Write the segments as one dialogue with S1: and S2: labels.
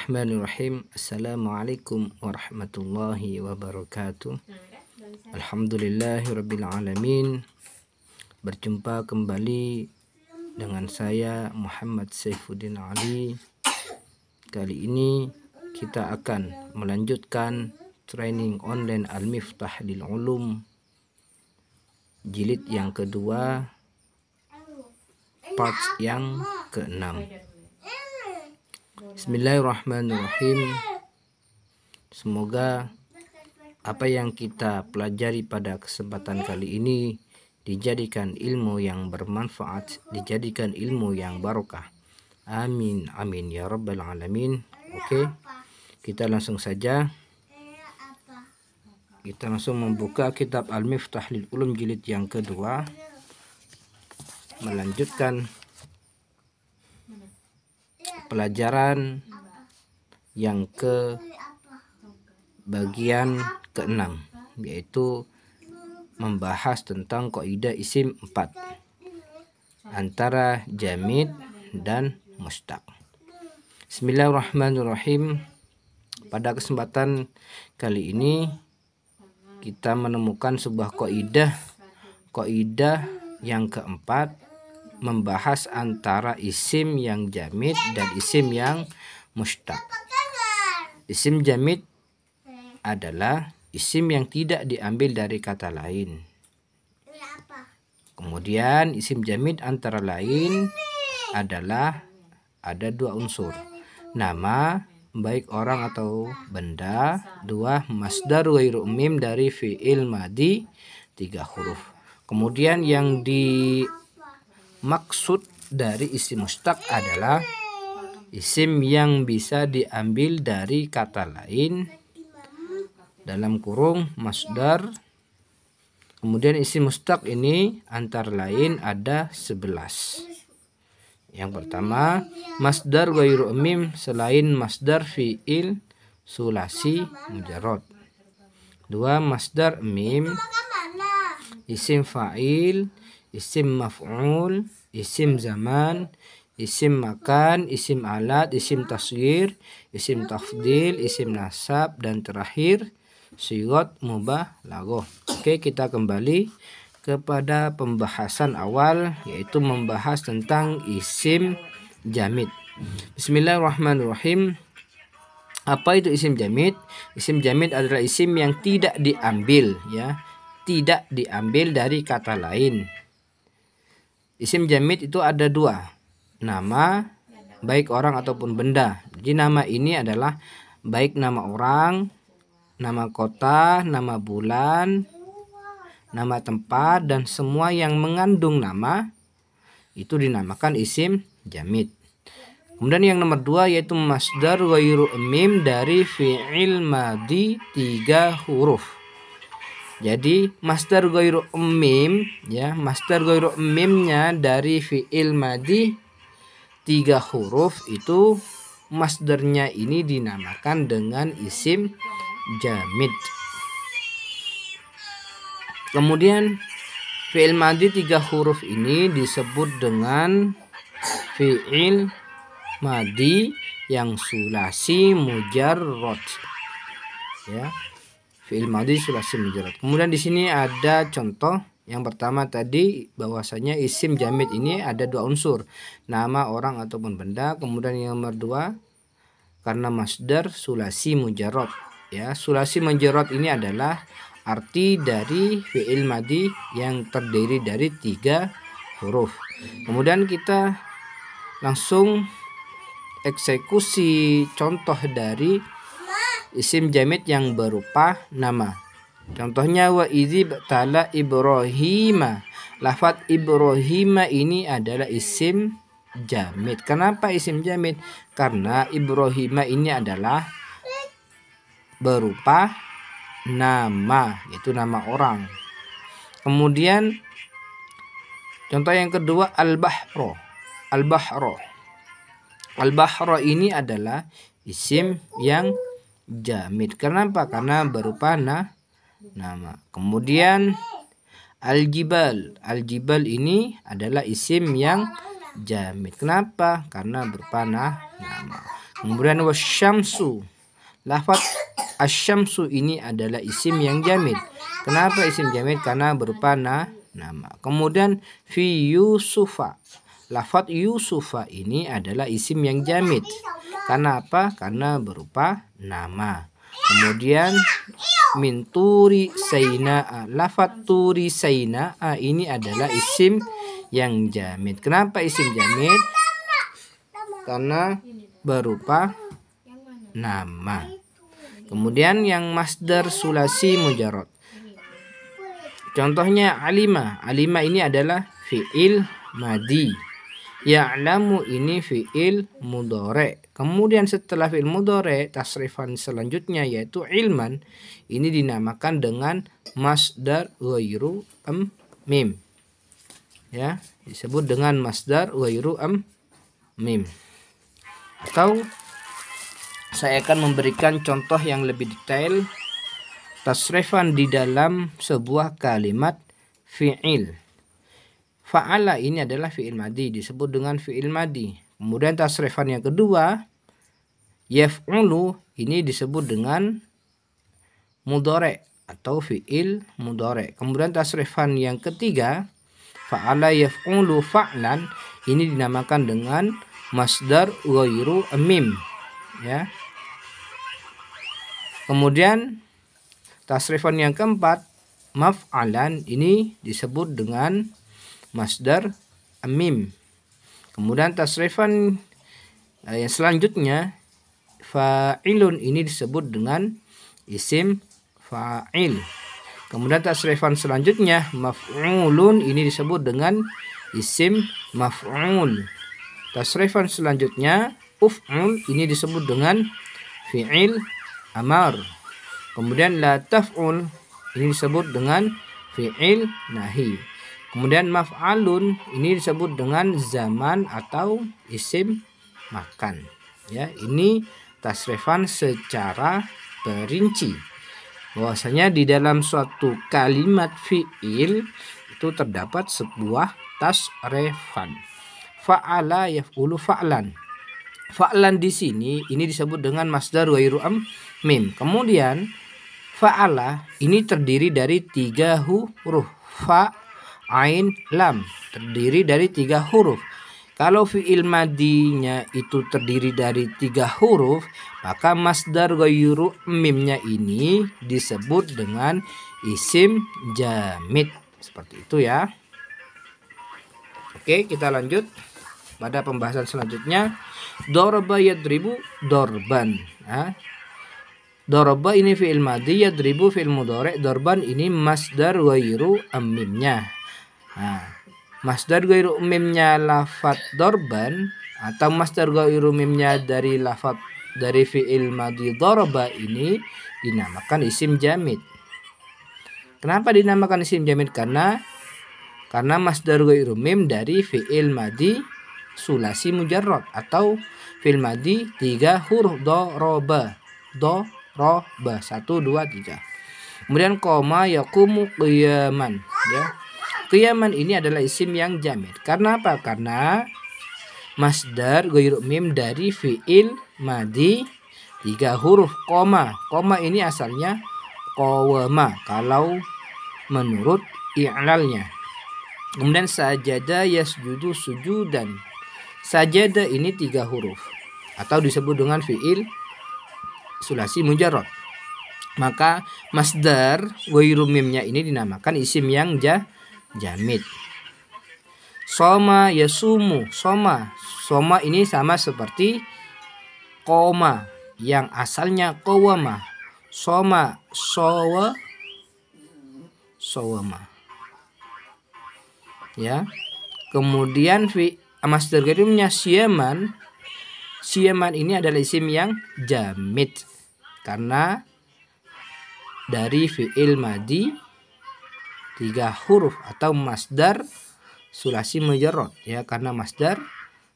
S1: Bismillahirrahmanirrahim. Assalamualaikum warahmatullahi wabarakatuh. Alhamdulillahirabbil alamin. Berjumpa kembali dengan saya Muhammad Saifuddin Ali. Kali ini kita akan melanjutkan training online Al-Miftah lil Ulum jilid yang kedua part yang keenam. Bismillahirrahmanirrahim. Semoga apa yang kita pelajari pada kesempatan kali ini dijadikan ilmu yang bermanfaat, dijadikan ilmu yang barokah. Amin, amin ya rabbal alamin. Oke. Kita langsung saja kita langsung membuka kitab Al-Miftah lil Ulum jilid yang kedua melanjutkan pelajaran yang ke bagian keenam yaitu membahas tentang kaidah isim 4 antara jamid dan mustaq. Bismillahirrahmanirrahim. Pada kesempatan kali ini kita menemukan sebuah kaidah kaidah yang keempat membahas antara isim yang jamid dan isim yang mustaq. Isim jamid adalah isim yang tidak diambil dari kata lain. Kemudian isim jamid antara lain adalah ada dua unsur. Nama baik orang atau benda, dua masdar ghairu mim dari fi'il madi tiga huruf. Kemudian yang di maksud dari isim mustaq adalah isim yang bisa diambil dari kata lain dalam kurung masdar kemudian isi mustaq ini antara lain ada 11 yang pertama masdar ghairu mim selain masdar fiil sulasi mujarot dua masdar mim isim fa'il isim maf'ul, isim zaman, isim makan, isim alat, isim tasgir, isim tafdil, isim nasab, dan terakhir sigot mubah lago. Oke, kita kembali kepada pembahasan awal yaitu membahas tentang isim jamid. Bismillahirrahmanirrahim. Apa itu isim jamid? Isim jamid adalah isim yang tidak diambil ya, tidak diambil dari kata lain Isim jamid itu ada dua, nama baik orang ataupun benda. Jadi nama ini adalah baik nama orang, nama kota, nama bulan, nama tempat dan semua yang mengandung nama itu dinamakan isim jamid. Kemudian yang nomor dua yaitu masdar wa mim dari fi'il madi tiga huruf. Jadi master goiru mim ya, master goiru mimnya dari fiil madi tiga huruf itu masternya ini dinamakan dengan isim jamid. Kemudian fiil madi tiga huruf ini disebut dengan fiil madi yang sulasi mujarrot Ya, fi'il madhi sulasi mujarad. Kemudian di sini ada contoh yang pertama tadi bahwasanya isim jamid ini ada dua unsur, nama orang ataupun benda. Kemudian yang nomor dua karena masdar sulasi mujarad. Ya, sulasi mujarad ini adalah arti dari fi'il madi yang terdiri dari tiga huruf. Kemudian kita langsung eksekusi contoh dari isim jamit yang berupa nama. Contohnya wa izib tala Ibrahima. Lafat Ibrahima ini adalah isim jamit. Kenapa isim jamit? Karena Ibrahima ini adalah berupa nama, yaitu nama orang. Kemudian contoh yang kedua al-bahro. Al-bahro. Al-bahro ini adalah isim yang Jamid. Kenapa? Karena berupa na, nama. Kemudian aljibal. Aljibal ini adalah isim yang jamid. Kenapa? Karena berupa na, nama. Kemudian wasyamsu. Lafaz asyamsu ini adalah isim yang jamid. Kenapa isim jamid? Karena berupa na, nama. Kemudian fi Yusufa lafat Yusufa ini adalah isim yang jamit. Karena apa? Karena berupa nama. Kemudian minturi saina, Lafat turi Saina ini adalah isim yang jamit. Kenapa isim jamit? Karena berupa nama. Kemudian yang masdar sulasi mujarot. Contohnya alima. Alima ini adalah fi'il madi. Ya'lamu ini fi'il mudore. Kemudian setelah fi'il mudore, tasrifan selanjutnya yaitu ilman. Ini dinamakan dengan masdar wairu am mim. Ya, disebut dengan masdar wairu am mim. Atau saya akan memberikan contoh yang lebih detail tasrifan di dalam sebuah kalimat fi'il. Fa'ala ini adalah fi'il madi disebut dengan fi'il madi. Kemudian tasrifan yang kedua yaf'ulu ini disebut dengan mudore atau fi'il mudore. Kemudian tasrifan yang ketiga fa'ala yaf'ulu fa'lan ini dinamakan dengan masdar ghairu mim ya. Kemudian tasrifan yang keempat maf'alan ini disebut dengan masdar amim. Kemudian tasrifan eh, yang selanjutnya fa'ilun ini disebut dengan isim fa'il. Kemudian tasrifan selanjutnya maf'ulun ini disebut dengan isim maf'ul. Tasrifan selanjutnya uf'ul ini disebut dengan fi'il amar. Kemudian la taf'ul ini disebut dengan fi'il nahi. Kemudian maf'alun ini disebut dengan zaman atau isim makan. Ya, ini tasrifan secara perinci. Bahwasanya di dalam suatu kalimat fi'il itu terdapat sebuah tasrifan. Fa'ala yaf'ulu fa'lan. Fa'lan di sini ini disebut dengan masdar wairu iruam mim. Kemudian fa'ala ini terdiri dari tiga huruf fa ain, lam terdiri dari tiga huruf. Kalau fi'il madinya itu terdiri dari tiga huruf, maka masdar goyuru mimnya ini disebut dengan isim jamit Seperti itu ya. Oke, kita lanjut pada pembahasan selanjutnya. dorba yadribu dorban. Nah, dorba ini fi'il madi, yadribu fi'il mudore, dorban ini masdar wairu amimnya. Nah, masdar ghairu mimnya lafat dorban atau masdar ghairu mimnya dari lafat dari fi'il madhi doroba ini dinamakan isim jamid. Kenapa dinamakan isim jamid? Karena karena masdar ghairu mim dari fi'il madhi sulasi mujarrad atau fi'il madhi tiga huruf doroba. Do, ro, Satu, dua, tiga. Kemudian koma yakumu qiyaman. Ya Qiyaman ini adalah isim yang jamir. Karena apa? Karena masdar goyur mim dari fiil madi tiga huruf koma. Koma ini asalnya kowema kalau menurut i'lalnya. Kemudian sajada yasjudu sujudan. Sajada ini tiga huruf atau disebut dengan fiil sulasi mujarot. Maka masdar goyur mimnya ini dinamakan isim yang jah Jamit, soma yasumu soma soma ini sama seperti koma yang asalnya kowama soma sowa sowama ya kemudian fi masdar ghairiyahnya siaman siaman ini adalah isim yang jamit karena dari fi'il madi tiga huruf atau masdar sulasi mujarrad ya karena masdar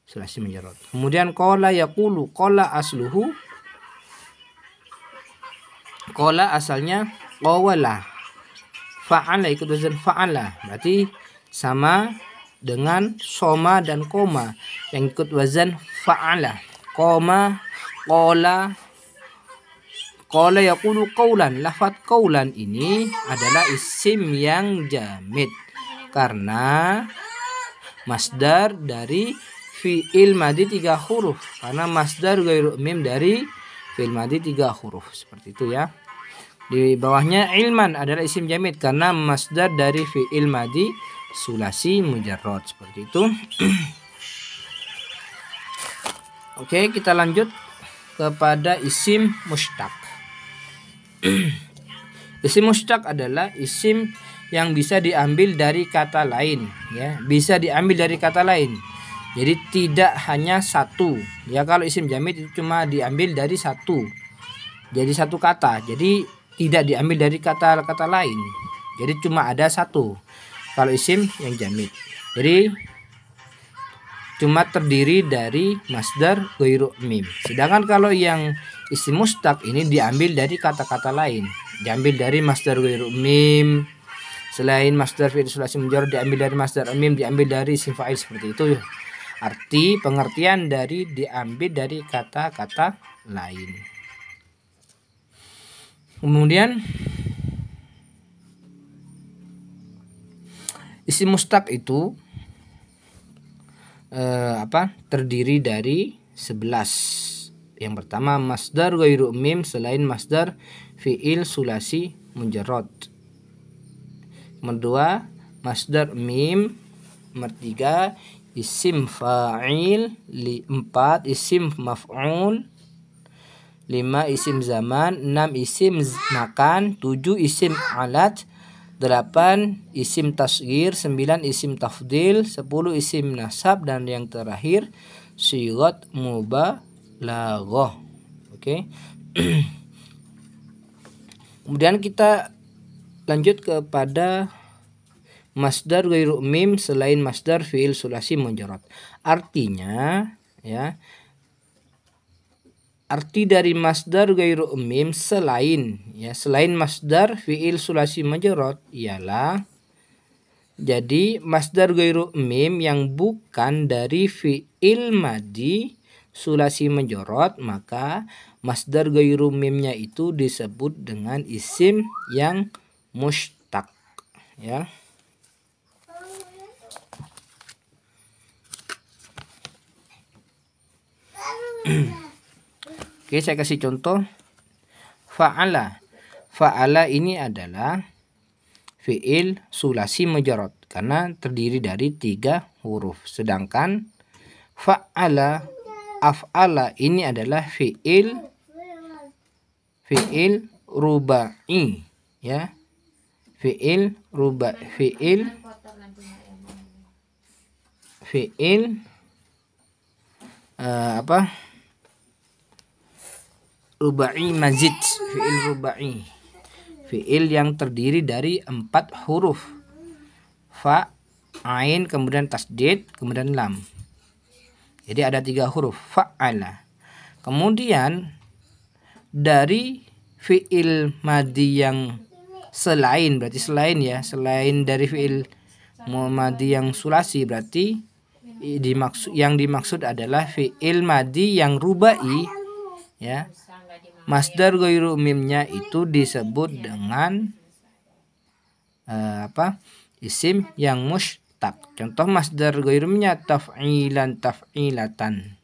S1: sulasi mujarrad. Kemudian qala yaqulu qala asluhu qala asalnya qawala fa'ala ikut wazan fa'ala berarti sama dengan soma dan koma yang ikut wazan fa'ala koma qala ya yaqulu kaulan, Lafat kaulan ini adalah isim yang jamid. Karena masdar dari fi'il madi tiga huruf. Karena masdar gairu mim dari fi'il madi tiga huruf. Seperti itu ya. Di bawahnya ilman adalah isim jamid. Karena masdar dari fi'il madi sulasi mujarrod. Seperti itu. Oke, kita lanjut kepada isim mustaq. Isim mustaq adalah isim yang bisa diambil dari kata lain ya, bisa diambil dari kata lain. Jadi tidak hanya satu. Ya kalau isim jamid itu cuma diambil dari satu. Jadi satu kata. Jadi tidak diambil dari kata-kata lain. Jadi cuma ada satu. Kalau isim yang jamid. Jadi cuma terdiri dari masdar ghairu mim. Sedangkan kalau yang isi mustaq ini diambil dari kata-kata lain, diambil dari master ghairu mim. Selain master fi'il menjor diambil dari master mim, diambil dari sifat seperti itu. Arti pengertian dari diambil dari kata-kata lain. Kemudian isi mustaq itu eh, apa? terdiri dari 11 yang pertama masdar ghairu mim selain masdar fi'il sulasi mujarrad. Kedua masdar mim. tiga isim fa'il. li Empat isim maf'ul. Lima isim zaman, enam isim makan, tujuh isim alat, delapan isim tasgir, sembilan isim tafdil, sepuluh isim nasab dan yang terakhir syirat mubah balaghoh oke okay. kemudian kita lanjut kepada masdar ghairu mim selain masdar fiil sulasi mujarrad. Artinya ya arti dari masdar ghairu mim selain ya selain masdar fiil sulasi mujarrad ialah jadi masdar gairu mim yang bukan dari fiil madi sulasi menjorot maka masdar gairu mimnya itu disebut dengan isim yang mustak ya Oke saya kasih contoh fa'ala fa'ala ini adalah fi'il sulasi mujarot karena terdiri dari tiga huruf sedangkan fa'ala af'ala ini adalah fiil fiil rubai ya fiil ruba fiil fiil uh, apa rubai mazid fiil rubai fiil yang terdiri dari empat huruf fa ain kemudian tasdid kemudian lam jadi ada tiga huruf fa'ala. Kemudian dari fiil madi yang selain berarti selain ya, selain dari fiil madi yang sulasi berarti dimaksud yang dimaksud adalah fiil madi yang rubai ya. Masdar ghairu mimnya itu disebut dengan uh, apa? isim yang mush jatak. Contoh masdar ghairumnya taf'ilan taf'ilatan.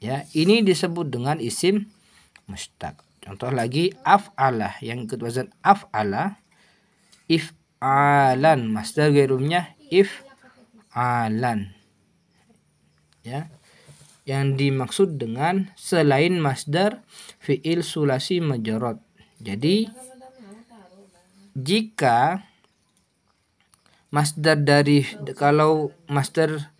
S1: Ya, ini disebut dengan isim mustaq. Contoh lagi afalah yang ikut wazan af'ala if'alan masdar if if'alan. Ya. Yang dimaksud dengan selain masdar fi'il sulasi majarot. Jadi jika masdar dari kalau masdar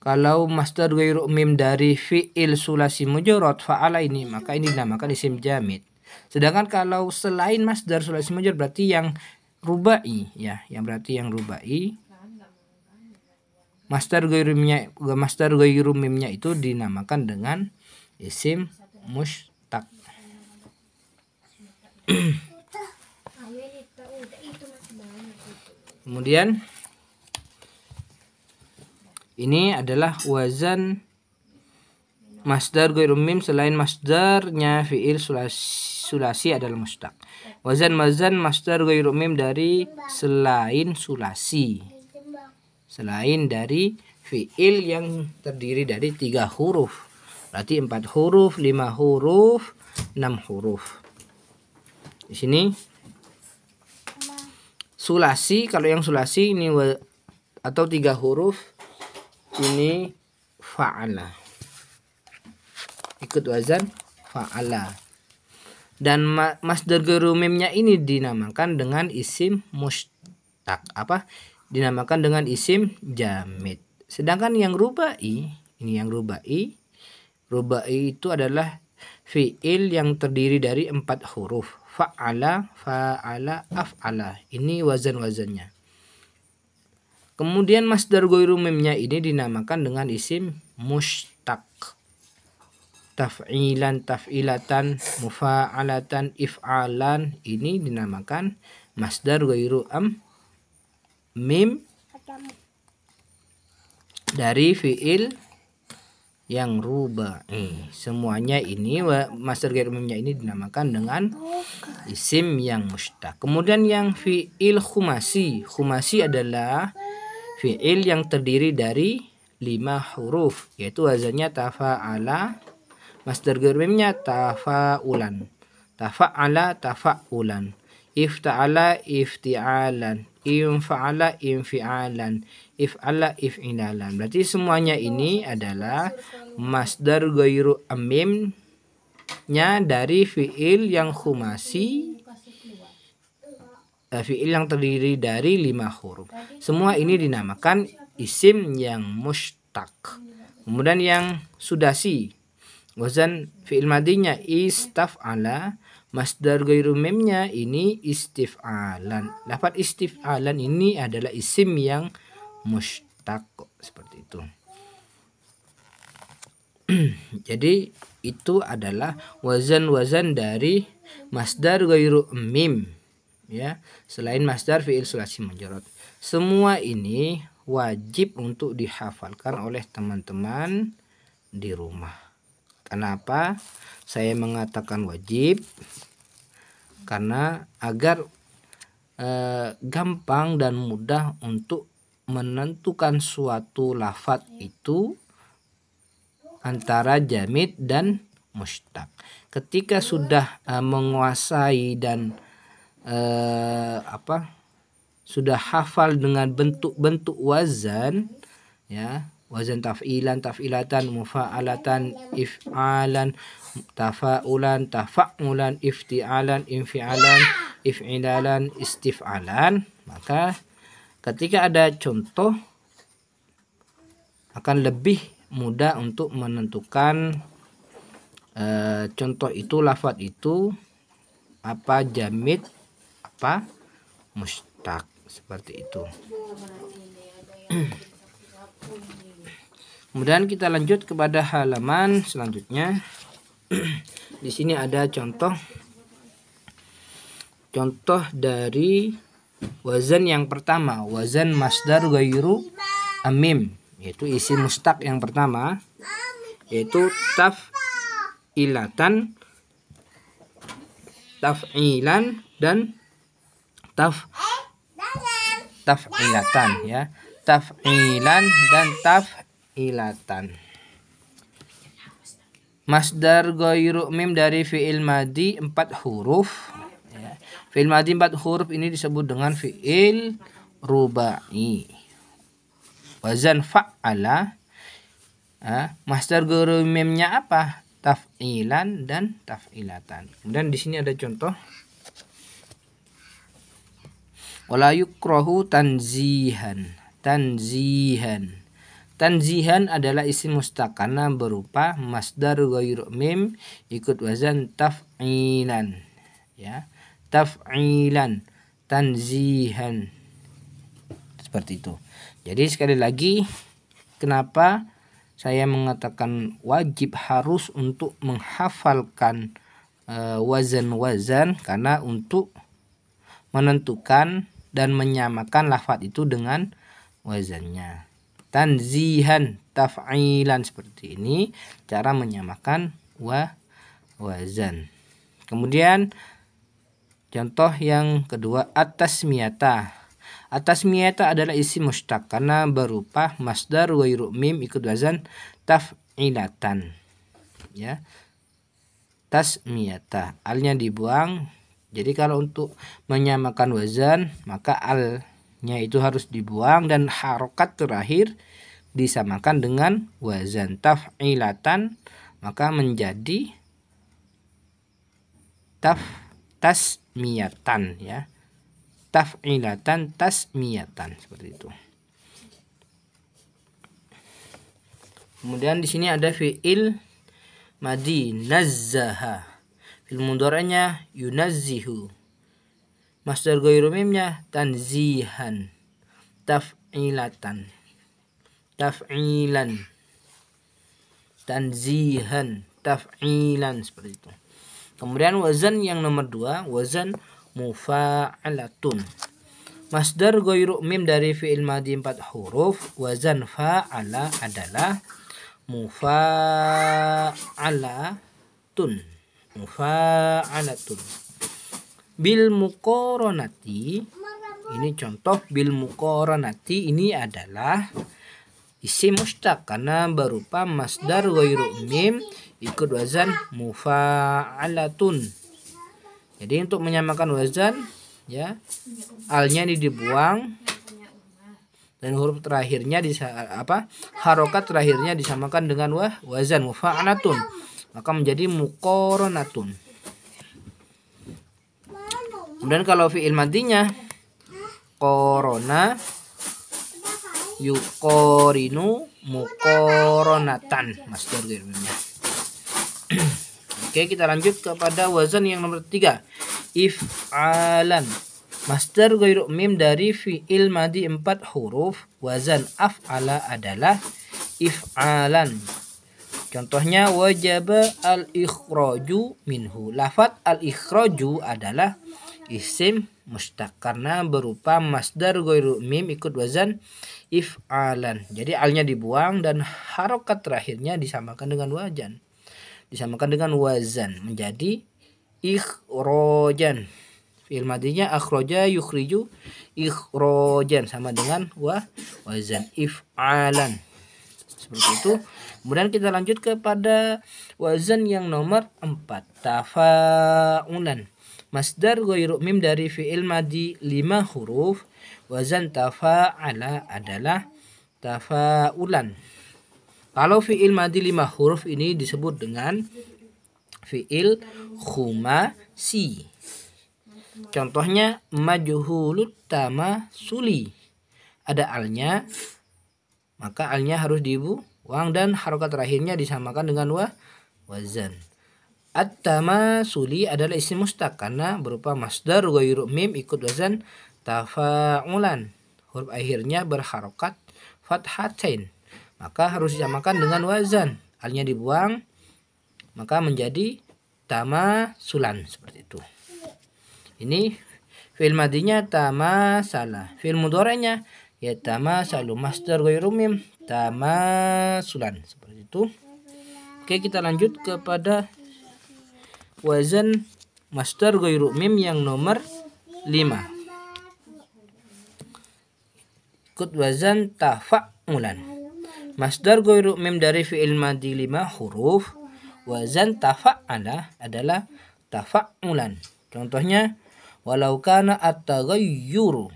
S1: kalau masdar ghairu mim dari fi'il sulasi mujarrad fa'ala ini maka ini dinamakan isim jamid. Sedangkan kalau selain masdar sulasi mujarrad berarti yang rubai ya, yang berarti yang rubai masdar ghairu mimnya masdar ghairu mimnya itu dinamakan dengan isim mustaq. Kemudian ini adalah wazan masdar ghairu mim selain masdarnya fiil sulasi, sulasi adalah mustaq. Wazan mazan masdar ghairu mim dari selain sulasi. Selain dari fiil yang terdiri dari tiga huruf. Berarti empat huruf, lima huruf, enam huruf. Di sini sulasi kalau yang sulasi ini atau tiga huruf ini fa'ala ikut wazan fa'ala dan masdar gerumimnya ini dinamakan dengan isim mustak apa dinamakan dengan isim jamid sedangkan yang rubai ini yang rubai rubai itu adalah fiil yang terdiri dari empat huruf fa'ala fa'ala af'ala ini wazan wazannya Kemudian masdar goiru mimnya ini dinamakan dengan isim mustaq. Taf'ilan, taf'ilatan, mufa'alatan, if'alan ini dinamakan masdar goiru am mim dari fi'il yang rubai. Semuanya ini master mimnya ini dinamakan dengan isim yang mustaq. Kemudian yang fiil khumasi. Khumasi adalah fi'il yang terdiri dari lima huruf yaitu wazannya tafa'ala master germimnya tafa'ulan tafa'ala tafa'ulan ifta'ala ifti'alan infa'ala infi'alan if'ala if'inalan berarti semuanya ini adalah masdar ghairu amimnya dari fi'il yang khumasi Eh, fi'il yang terdiri dari lima huruf. Semua ini dinamakan isim yang mustaq. Kemudian yang sudah sudasi. Wazan fi'il madinya istaf'ala. Masdar gairu memnya ini istif'alan. Dapat istif'alan ini adalah isim yang mustaq. Seperti itu. Jadi itu adalah wazan-wazan dari masdar gairu mim ya selain masdar fiil sulasi mujarad semua ini wajib untuk dihafalkan oleh teman-teman di rumah kenapa saya mengatakan wajib karena agar eh, gampang dan mudah untuk menentukan suatu lafat itu antara jamid dan mustaq ketika sudah eh, menguasai dan eh, apa sudah hafal dengan bentuk-bentuk wazan ya wazan taf'ilan taf'ilatan mufa'alatan if'alan tafa'ulan tafa'ulan ifti'alan infi'alan if'ilalan istif'alan maka ketika ada contoh akan lebih mudah untuk menentukan e, contoh itu lafat itu apa jamit apa mustak seperti itu kemudian kita lanjut kepada halaman selanjutnya di sini ada contoh contoh dari wazan yang pertama wazan masdar gairu amim yaitu isi mustak yang pertama yaitu taf ilatan taf ilan dan taf ilatan ya taf ilan dan taf ilatan. Masdar goiru mim dari fi'il madi empat huruf ya. Fi'il madi empat huruf ini disebut dengan fi'il rubai Wazan fa'ala ya. Masdar goiru mimnya apa? Taf ilan dan taf ilatan. Kemudian di sini ada contoh wala yukrohu tanzihan tanzihan Tanzihan adalah isim mustakana berupa masdar ghairu mim ikut wazan taf'ilan ya taf'ilan tanzihan seperti itu. Jadi sekali lagi kenapa saya mengatakan wajib harus untuk menghafalkan wazan eh, wazan-wazan karena untuk menentukan dan menyamakan lafat itu dengan wazannya. Tanzihan, taf'ilan seperti ini cara menyamakan wa wazan. Kemudian contoh yang kedua atas miyata. Atas miyata adalah isi mustaq karena berupa masdar wa mim ikut wazan taf'ilatan. Ya. Tasmiyata, alnya dibuang jadi kalau untuk menyamakan wazan maka al-nya itu harus dibuang dan harokat terakhir disamakan dengan wazan taf'ilatan maka menjadi taf tasmiyatan ya taf'ilatan tasmiyatan seperti itu kemudian di sini ada fi'il madi Ilmu mudoranya yunazzihu. Masdar goyru mimnya tanzihan. Taf'ilatan. Taf'ilan. Tanzihan. Taf'ilan seperti itu. Kemudian wazan yang nomor dua, wazan mufa'alatun. Masdar goyru mim dari fi'il madi empat huruf, wazan fa'ala adalah mufa'alatun mufa'alatun bil mukoronati ini contoh bil mukoronati ini adalah isi mustaq karena berupa masdar ghairu mim ikut wazan mufa'alatun jadi untuk menyamakan wazan ya alnya ini dibuang dan huruf terakhirnya di apa harokat terakhirnya disamakan dengan wah wazan mufa'alatun maka menjadi mukoronatun kemudian kalau fiil madinya korona yukorinu mukoronatan masdar gerbimnya Oke kita lanjut kepada wazan yang nomor tiga If'alan Master ghairu mim dari fi'il madi empat huruf Wazan af'ala adalah If'alan Contohnya wajaba al ikroju minhu. Lafat al ikroju adalah isim mustaq karena berupa masdar goiru mim ikut wazan if alan. Jadi alnya dibuang dan harokat terakhirnya disamakan dengan wazan, Disamakan dengan wazan menjadi ikhrojan. Filmatinya madinya akhroja yukhriju ikhrojan sama dengan wa wazan alan seperti itu kemudian kita lanjut kepada wazan yang nomor 4 tafaulan masdar ghairu mim dari fi'il madi 5 huruf wazan tafa'ala adalah tafaulan kalau fi'il madi 5 huruf ini disebut dengan fi'il khumasi contohnya majhulut tamasuli ada alnya maka alnya harus wang dan harokat terakhirnya disamakan dengan wa wazan. at suli adalah isim mustaq karena berupa masdar ghairu mim ikut wazan tafa'ulan. Huruf akhirnya berharokat fathatain. Maka harus disamakan dengan wazan. Alnya dibuang maka menjadi tama sulan seperti itu. Ini filmatinya tama salah, film mudoranya ya tama master master rumim tama sulan seperti itu oke kita lanjut kepada wazan master ghairu rumim yang nomor lima ikut wazan tafak mulan master ghairu mim dari fi'il madi lima huruf wazan tafak tafa'ala adalah tafa'ulan contohnya walau kana at yuruh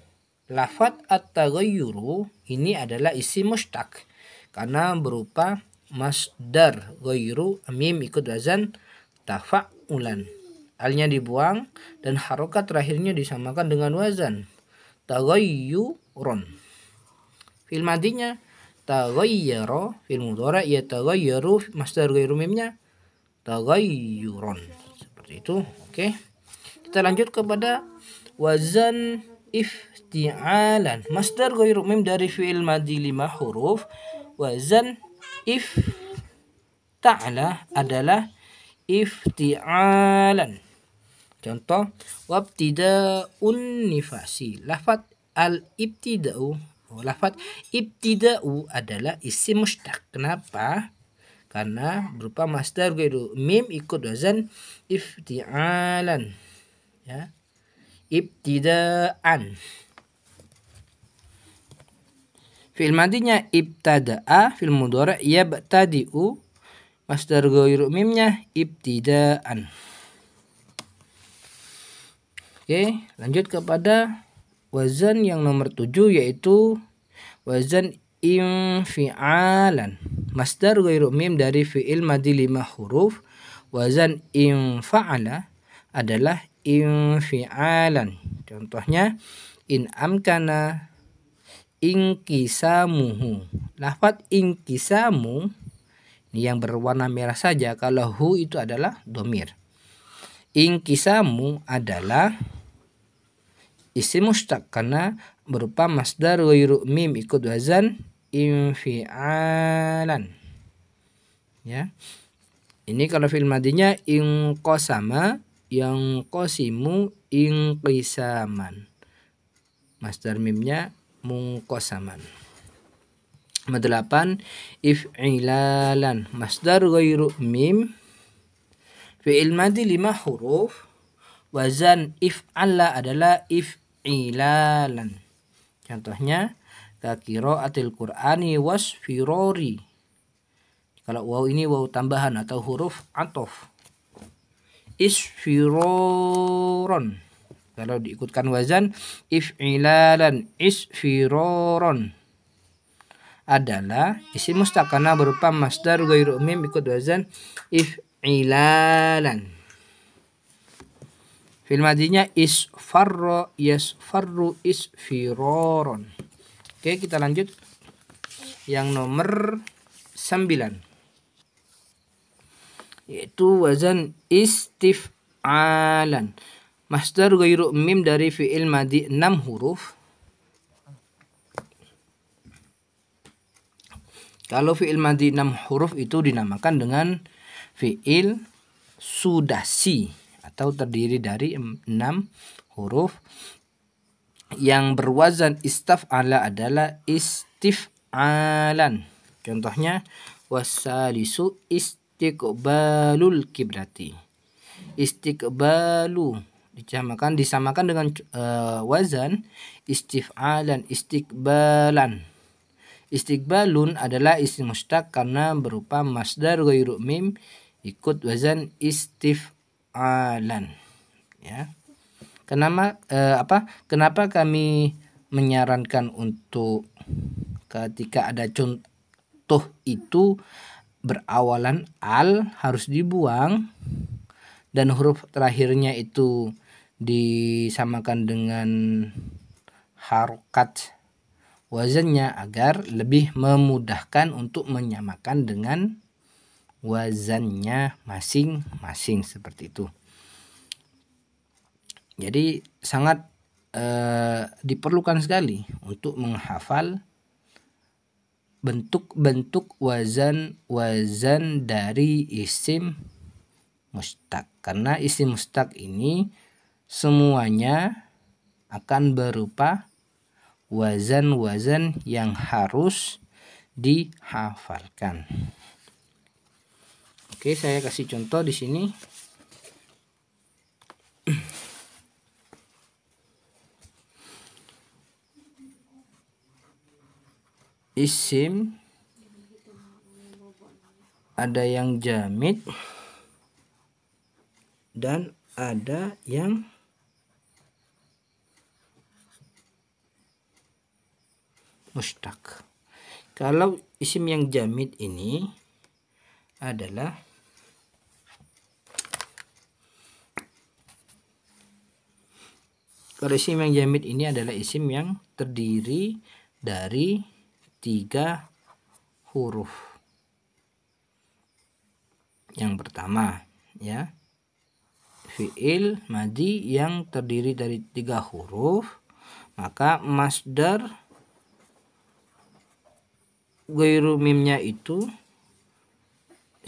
S1: Lafat at-taghayyuru ini adalah isi mustaq karena berupa masdar ghayru mim ikut wazan tafa'ulan. Alnya dibuang dan harokat terakhirnya disamakan dengan wazan taghayyurun. Fil madinya taghayyara fil mudhara ya taghayyaru masdar ghayru mimnya taghayyurun. Seperti itu. Oke. Okay. Kita lanjut kepada wazan ifti'alan masdar ghairu mim dari fi'il madi lima huruf wazan if ta'ala adalah ifti'alan contoh wabtida'un nifasi lafat al ibtida'u lafat ibtida'u adalah isi mustaq kenapa karena berupa masdar ghairu mim ikut wazan ifti'alan ya ibtidaan Fil madinya ibtada'a fil mudhari' yabtadi'u masdar ghairu mimnya ibtidaan oke lanjut kepada wazan yang nomor 7 yaitu wazan infi'alan masdar ghairu mim dari fi'il madi lima huruf wazan infa'ala adalah infialan. Contohnya in amkana inkisamuhu. Lafat inkisamu ini yang berwarna merah saja kalau hu itu adalah domir. Inkisamu adalah isim mustaq karena berupa masdar ghairu mim ikut wazan infialan. Ya. Ini kalau fil madinya in qasama yang kosimu ingkisaman. master mimnya mungkosaman. Nomor delapan, if ilalan, master ghairu mim. fi madi lima huruf. Wazan if allah adalah if ilalan. Contohnya, kakiro atil qur'ani was firori. Kalau wow ini wow tambahan atau huruf atof isfiroron kalau diikutkan wazan if'ilalan isfiroron adalah isim mustaq karena berupa masdar ghairu mim ikut wazan if'ilalan fil madinya isfarro yasfarru isfiroron oke kita lanjut yang nomor 9 yaitu wazan istif'alan masdar ghairu mim dari fi'il madi 6 huruf kalau fi'il madi 6 huruf itu dinamakan dengan fi'il sudasi atau terdiri dari 6 huruf yang berwazan istaf'ala adalah istif'alan contohnya wasalisu istif'alan istiqbalul kibrati istiqbalu disamakan disamakan dengan uh, wazan istif'alan istiqbalan istiqbalun adalah isim mustaq karena berupa masdar ghairu mim ikut wazan istif'alan ya kenapa uh, eh, apa kenapa kami menyarankan untuk ketika ada contoh itu berawalan al harus dibuang dan huruf terakhirnya itu disamakan dengan harokat wazannya agar lebih memudahkan untuk menyamakan dengan wazannya masing-masing seperti itu. Jadi sangat eh, diperlukan sekali untuk menghafal bentuk-bentuk wazan wazan dari isim mustaq karena isim mustaq ini semuanya akan berupa wazan-wazan yang harus dihafalkan. Oke, saya kasih contoh di sini. isim ada yang jamit dan ada yang mustak. kalau isim yang jamit ini adalah kalau isim yang jamit ini adalah isim yang terdiri dari tiga huruf. Yang pertama, ya. Fi'il madi yang terdiri dari tiga huruf, maka masdar gairu mimnya itu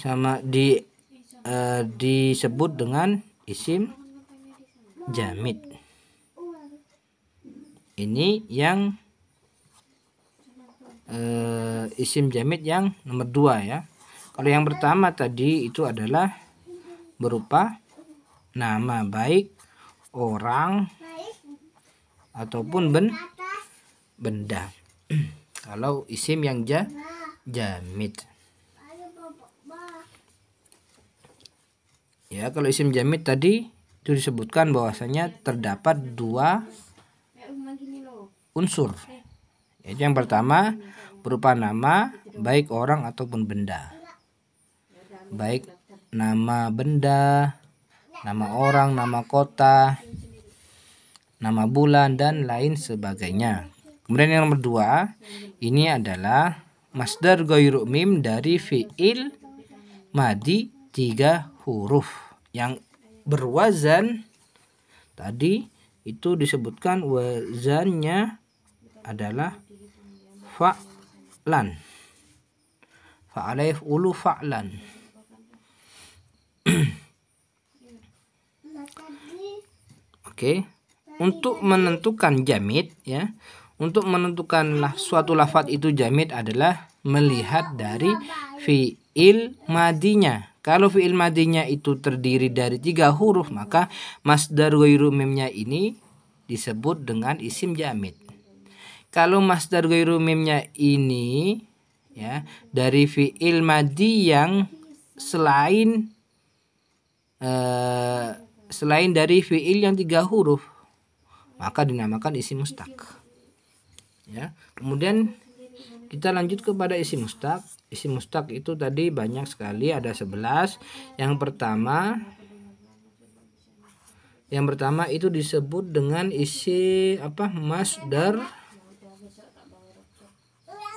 S1: sama di uh, disebut dengan isim jamid. Ini yang Eh, isim jamit yang nomor dua ya kalau yang pertama tadi itu adalah berupa nama baik orang ataupun ben benda kalau isim yang ja jamit, ya kalau isim jamit tadi itu disebutkan bahwasanya terdapat dua unsur eh, yaitu yang pertama berupa nama baik orang ataupun benda. Baik nama benda, nama orang, nama kota, nama bulan dan lain sebagainya. Kemudian yang nomor dua ini adalah masdar goyru mim dari fiil madi tiga huruf yang berwazan tadi itu disebutkan wazannya adalah fa'lan fa'ala ulu fa'lan oke okay. untuk menentukan jamit ya untuk menentukan suatu lafat itu jamit adalah melihat dari fi'il madinya kalau fi'il madinya itu terdiri dari tiga huruf maka masdar ghairu mimnya ini disebut dengan isim jamit kalau masdar ghairu mimnya ini ya dari fiil madi yang selain uh, selain dari fiil yang tiga huruf maka dinamakan isi mustaq ya kemudian kita lanjut kepada isi mustaq isi mustaq itu tadi banyak sekali ada sebelas. yang pertama yang pertama itu disebut dengan isi apa masdar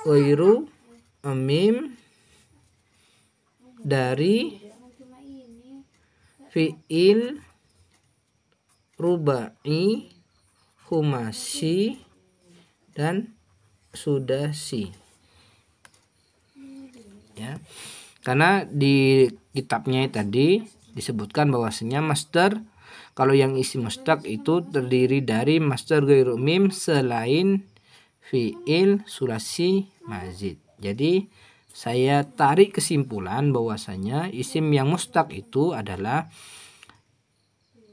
S1: Wairu mim dari fiil rubai humasi dan sudasi ya karena di kitabnya tadi disebutkan bahwasanya master kalau yang isi mustaq itu terdiri dari master gairu mim selain fiil sulasi mazid. Jadi saya tarik kesimpulan bahwasanya isim yang mustak itu adalah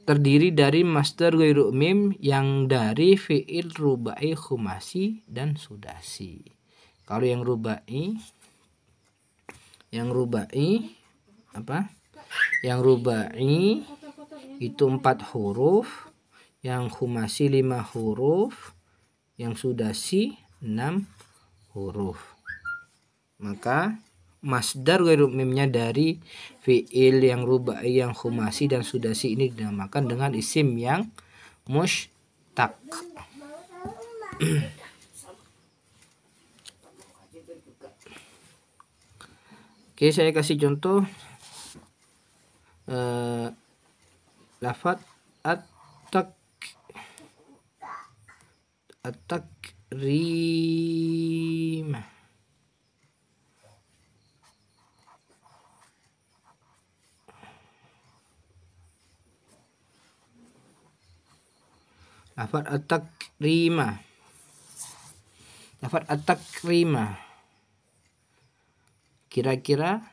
S1: terdiri dari master ghairu mim yang dari fi'il rubai khumasi dan sudasi. Kalau yang rubai yang rubai apa? Yang rubai itu empat huruf, yang khumasi lima huruf, yang sudasi enam huruf maka masdar huruf mimnya dari fiil yang rubai yang khumasi dan sudasi ini dinamakan dengan isim yang mushtaq Oke saya kasih contoh eh, lafat atak atak rim Lafad atak rima, Lafad atak rima. Kira-kira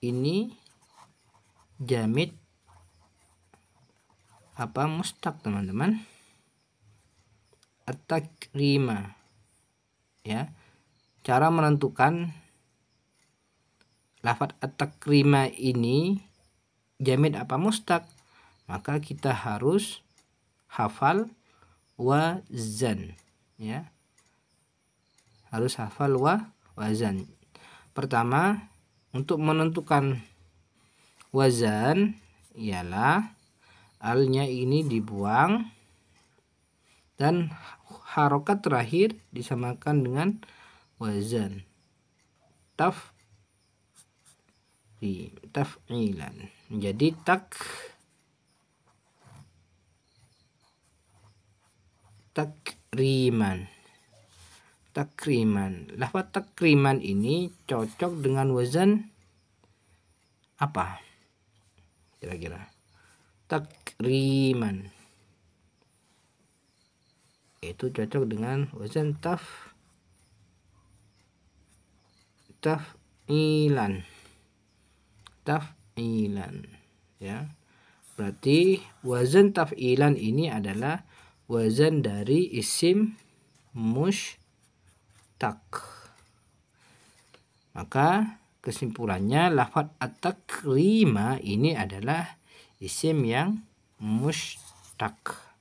S1: ini jamit apa mustak teman-teman? atakrima, ya cara menentukan lafat atakrima ini jamin apa mustak maka kita harus hafal wazan ya harus hafal wa wazan pertama untuk menentukan wazan ialah alnya ini dibuang dan harokat terakhir disamakan dengan wazan taf ta'f taf'ilan menjadi tak tak takriman takriman lafaz takriman ini cocok dengan wazan apa kira-kira takriman itu cocok dengan wazan taf taf ilan taf ilan ya berarti wazan taf ilan ini adalah wazan dari isim mush tak maka kesimpulannya lafat atak lima ini adalah isim yang mush tak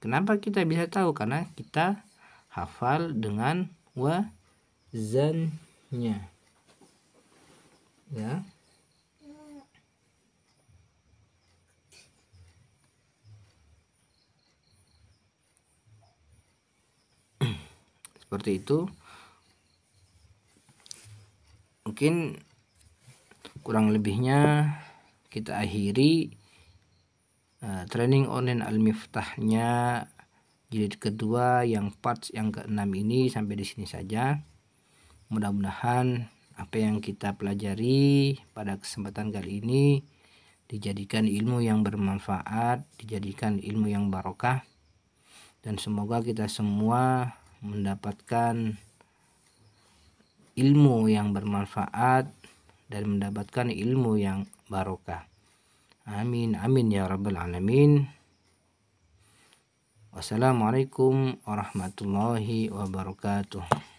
S1: Kenapa kita bisa tahu? Karena kita hafal dengan wazannya. Ya. Seperti itu. Mungkin kurang lebihnya kita akhiri Eh, training online Al-Miftahnya jilid kedua yang part yang keenam ini sampai di sini saja. Mudah-mudahan apa yang kita pelajari pada kesempatan kali ini dijadikan ilmu yang bermanfaat, dijadikan ilmu yang barokah dan semoga kita semua mendapatkan ilmu yang bermanfaat dan mendapatkan ilmu yang barokah. Amin, amin ya rabbal alamin. Wassalamualaikum warahmatullahi wabarakatuh.